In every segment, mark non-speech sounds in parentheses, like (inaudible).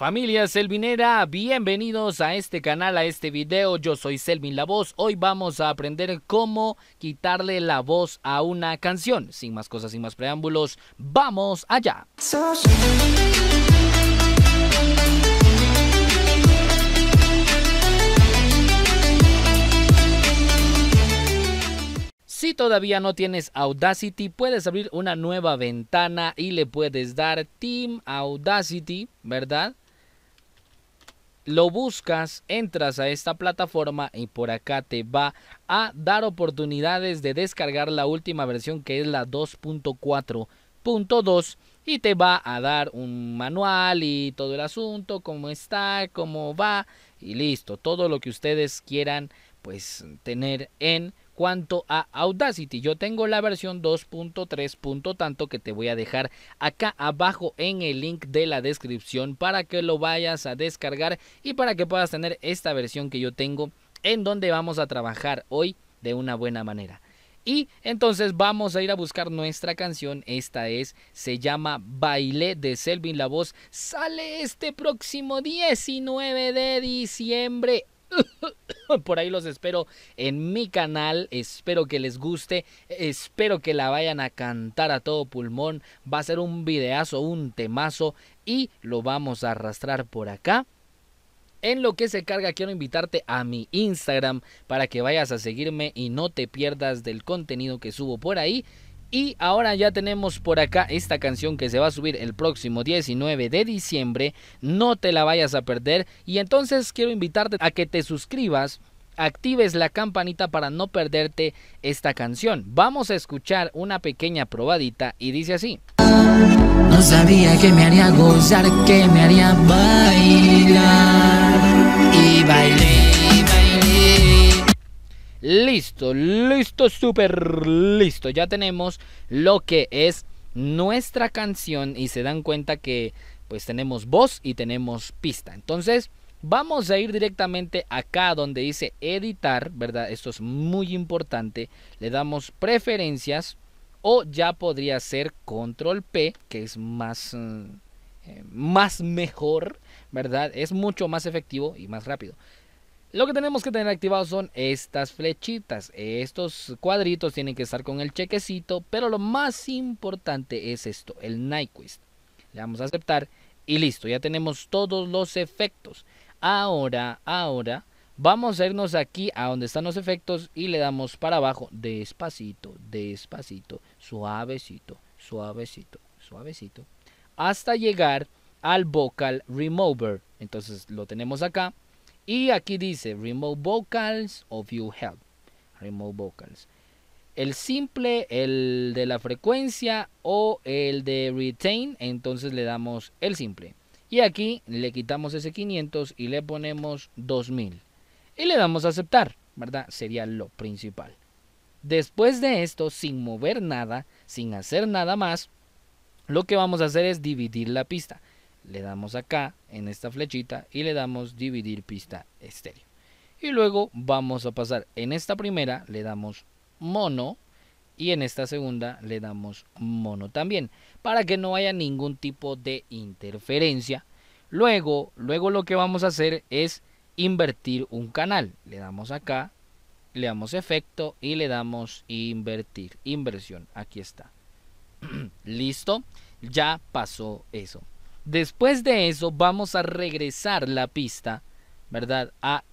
Familia Selvinera, bienvenidos a este canal, a este video. Yo soy Selvin La Voz. Hoy vamos a aprender cómo quitarle la voz a una canción. Sin más cosas, sin más preámbulos, ¡vamos allá! Si todavía no tienes Audacity, puedes abrir una nueva ventana y le puedes dar Team Audacity, ¿verdad? lo buscas, entras a esta plataforma y por acá te va a dar oportunidades de descargar la última versión que es la 2.4.2 y te va a dar un manual y todo el asunto, cómo está, cómo va y listo, todo lo que ustedes quieran pues tener en cuanto a Audacity. Yo tengo la versión 2.3 tanto que te voy a dejar acá abajo en el link de la descripción para que lo vayas a descargar y para que puedas tener esta versión que yo tengo en donde vamos a trabajar hoy de una buena manera. Y entonces vamos a ir a buscar nuestra canción. Esta es, se llama Baile de Selvin La Voz. Sale este próximo 19 de diciembre por ahí los espero en mi canal. Espero que les guste. Espero que la vayan a cantar a todo pulmón. Va a ser un videazo, un temazo. Y lo vamos a arrastrar por acá. En lo que se carga, quiero invitarte a mi Instagram para que vayas a seguirme y no te pierdas del contenido que subo por ahí. Y ahora ya tenemos por acá esta canción que se va a subir el próximo 19 de diciembre. No te la vayas a perder. Y entonces quiero invitarte a que te suscribas actives la campanita para no perderte esta canción. Vamos a escuchar una pequeña probadita y dice así. No sabía que me haría gozar, que me haría bailar y bailar Listo, listo, súper listo. Ya tenemos lo que es nuestra canción y se dan cuenta que pues tenemos voz y tenemos pista. Entonces vamos a ir directamente acá donde dice editar, ¿verdad? Esto es muy importante. Le damos preferencias o ya podría ser control P, que es más, eh, eh, más mejor, ¿verdad? Es mucho más efectivo y más rápido. Lo que tenemos que tener activado son estas flechitas. Estos cuadritos tienen que estar con el chequecito, pero lo más importante es esto, el Nyquist. Le damos a aceptar y listo, ya tenemos todos los efectos. Ahora, ahora, vamos a irnos aquí a donde están los efectos y le damos para abajo, despacito, despacito, suavecito, suavecito, suavecito, hasta llegar al vocal remover. Entonces lo tenemos acá y aquí dice Remote Vocals of You Help. Remote Vocals. El simple, el de la frecuencia o el de retain, entonces le damos el simple. Y aquí le quitamos ese 500 y le ponemos 2000. Y le damos a aceptar, ¿verdad? Sería lo principal. Después de esto, sin mover nada, sin hacer nada más, lo que vamos a hacer es dividir la pista. Le damos acá en esta flechita y le damos dividir pista estéreo. Y luego vamos a pasar en esta primera le damos mono y en esta segunda le damos mono también para que no haya ningún tipo de interferencia. Luego, luego lo que vamos a hacer es invertir un canal. Le damos acá, le damos efecto y le damos invertir, inversión. Aquí está. (clears throat) Listo, ya pasó eso. Después de eso vamos a regresar la pista, ¿verdad? A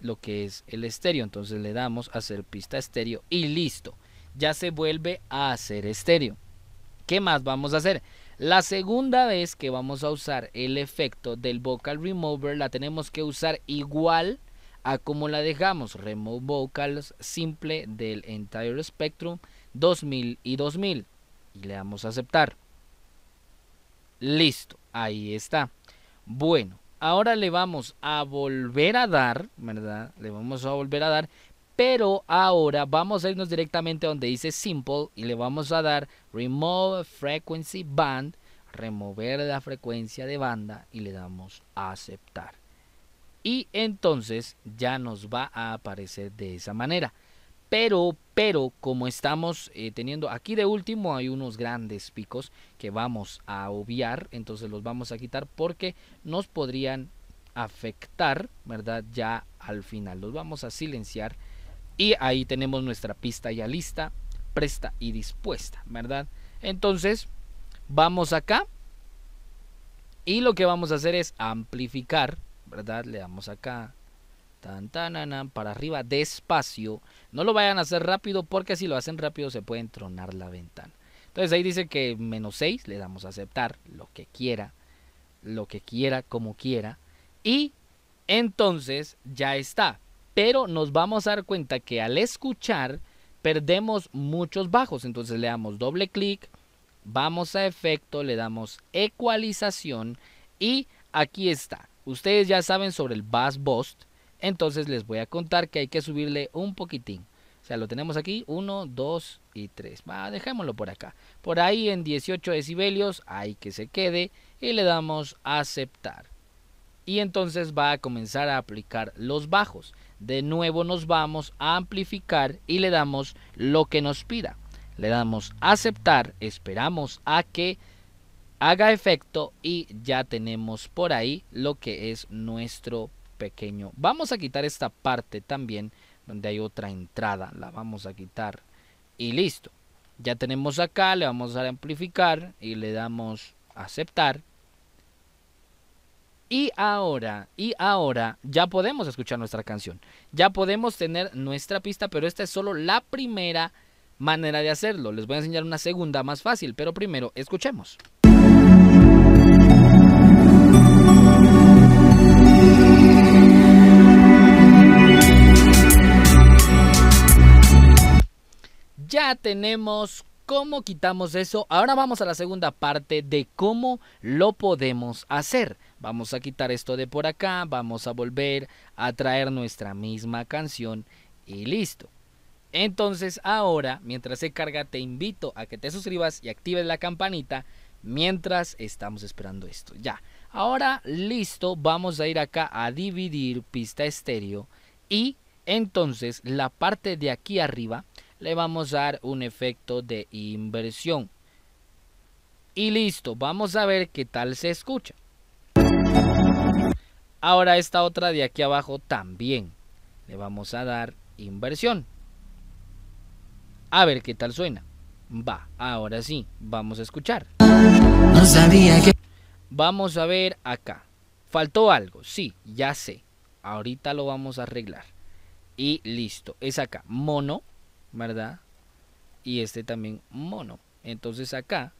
lo que es el estéreo. Entonces le damos a hacer pista estéreo y listo. Ya se vuelve a hacer estéreo. ¿Qué más vamos a hacer? La segunda vez que vamos a usar el efecto del vocal remover la tenemos que usar igual a como la dejamos. Remove vocals simple del entire spectrum 2000 y 2000. Y le damos a aceptar. Listo ahí está. Bueno, ahora le vamos a volver a dar, ¿verdad? Le vamos a volver a dar, pero ahora vamos a irnos directamente donde dice Simple y le vamos a dar Remove Frequency Band, remover la frecuencia de banda y le damos a aceptar. Y entonces ya nos va a aparecer de esa manera pero, pero como estamos eh, teniendo aquí de último hay unos grandes picos que vamos a obviar, entonces los vamos a quitar porque nos podrían afectar, ¿verdad? Ya al final los vamos a silenciar y ahí tenemos nuestra pista ya lista, presta y dispuesta, ¿verdad? Entonces, vamos acá y lo que vamos a hacer es amplificar, ¿verdad? Le damos acá para arriba, despacio. No lo vayan a hacer rápido porque si lo hacen rápido se puede tronar la ventana. Entonces ahí dice que menos 6, le damos a aceptar lo que quiera, lo que quiera, como quiera. Y entonces ya está. Pero nos vamos a dar cuenta que al escuchar perdemos muchos bajos. Entonces le damos doble clic, vamos a efecto, le damos ecualización y aquí está. Ustedes ya saben sobre el bass Bust entonces les voy a contar que hay que subirle un poquitín. O sea, lo tenemos aquí, 1, 2 y 3. Va, dejémoslo por acá. Por ahí en 18 decibelios, hay que se quede y le damos a aceptar. Y entonces va a comenzar a aplicar los bajos. De nuevo nos vamos a amplificar y le damos lo que nos pida. Le damos aceptar, esperamos a que haga efecto y ya tenemos por ahí lo que es nuestro pequeño. Vamos a quitar esta parte también donde hay otra entrada. La vamos a quitar y listo. Ya tenemos acá, le vamos a amplificar y le damos aceptar. Y ahora, y ahora ya podemos escuchar nuestra canción. Ya podemos tener nuestra pista, pero esta es solo la primera manera de hacerlo. Les voy a enseñar una segunda más fácil, pero primero escuchemos. ya tenemos cómo quitamos eso. Ahora vamos a la segunda parte de cómo lo podemos hacer. Vamos a quitar esto de por acá, vamos a volver a traer nuestra misma canción y listo. Entonces ahora, mientras se carga, te invito a que te suscribas y actives la campanita mientras estamos esperando esto. Ya, ahora listo, vamos a ir acá a dividir pista estéreo y entonces la parte de aquí arriba le vamos a dar un efecto de inversión. Y listo, vamos a ver qué tal se escucha. Ahora esta otra de aquí abajo también le vamos a dar inversión. A ver qué tal suena. Va, ahora sí, vamos a escuchar. Vamos a ver acá. Faltó algo, sí, ya sé. Ahorita lo vamos a arreglar. Y listo, es acá, mono, ¿verdad? Y este también mono. Entonces acá,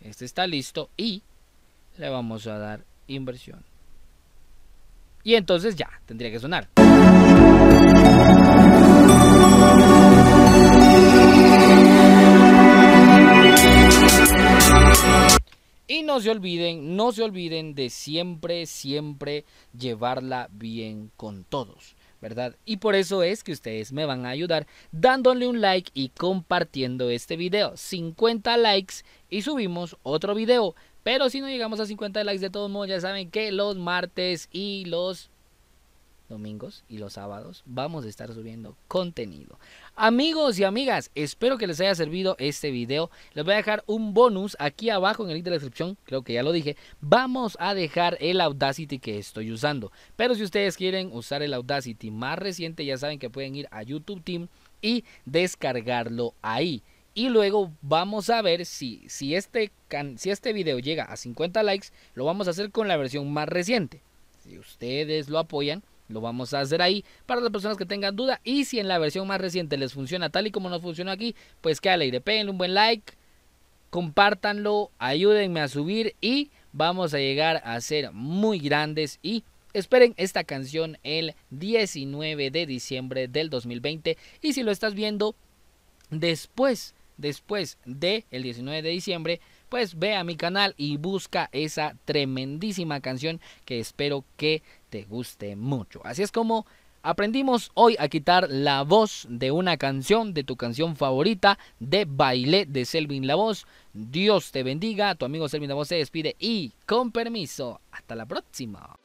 este está listo y le vamos a dar inversión. Y entonces ya, tendría que sonar. Y no se olviden, no se olviden de siempre, siempre llevarla bien con todos. ¿verdad? Y por eso es que ustedes me van a ayudar dándole un like y compartiendo este video. 50 likes y subimos otro video. Pero si no llegamos a 50 likes de todos modos, ya saben que los martes y los domingos y los sábados vamos a estar subiendo contenido. Amigos y amigas, espero que les haya servido este video. Les voy a dejar un bonus aquí abajo en el link de la descripción, creo que ya lo dije. Vamos a dejar el Audacity que estoy usando. Pero si ustedes quieren usar el Audacity más reciente, ya saben que pueden ir a YouTube Team y descargarlo ahí. Y luego vamos a ver si, si, este, si este video llega a 50 likes, lo vamos a hacer con la versión más reciente. Si ustedes lo apoyan, lo vamos a hacer ahí para las personas que tengan duda. Y si en la versión más reciente les funciona tal y como nos funcionó aquí, pues qué alegre. Péguenle un buen like, compártanlo, ayúdenme a subir y vamos a llegar a ser muy grandes y Esperen esta canción el 19 de diciembre del 2020 y si lo estás viendo después, después del el 19 de diciembre, pues ve a mi canal y busca esa tremendísima canción que espero que te guste mucho. Así es como Aprendimos hoy a quitar la voz de una canción, de tu canción favorita, de baile de Selvin La Voz. Dios te bendiga, tu amigo Selvin La Voz se despide y con permiso, hasta la próxima.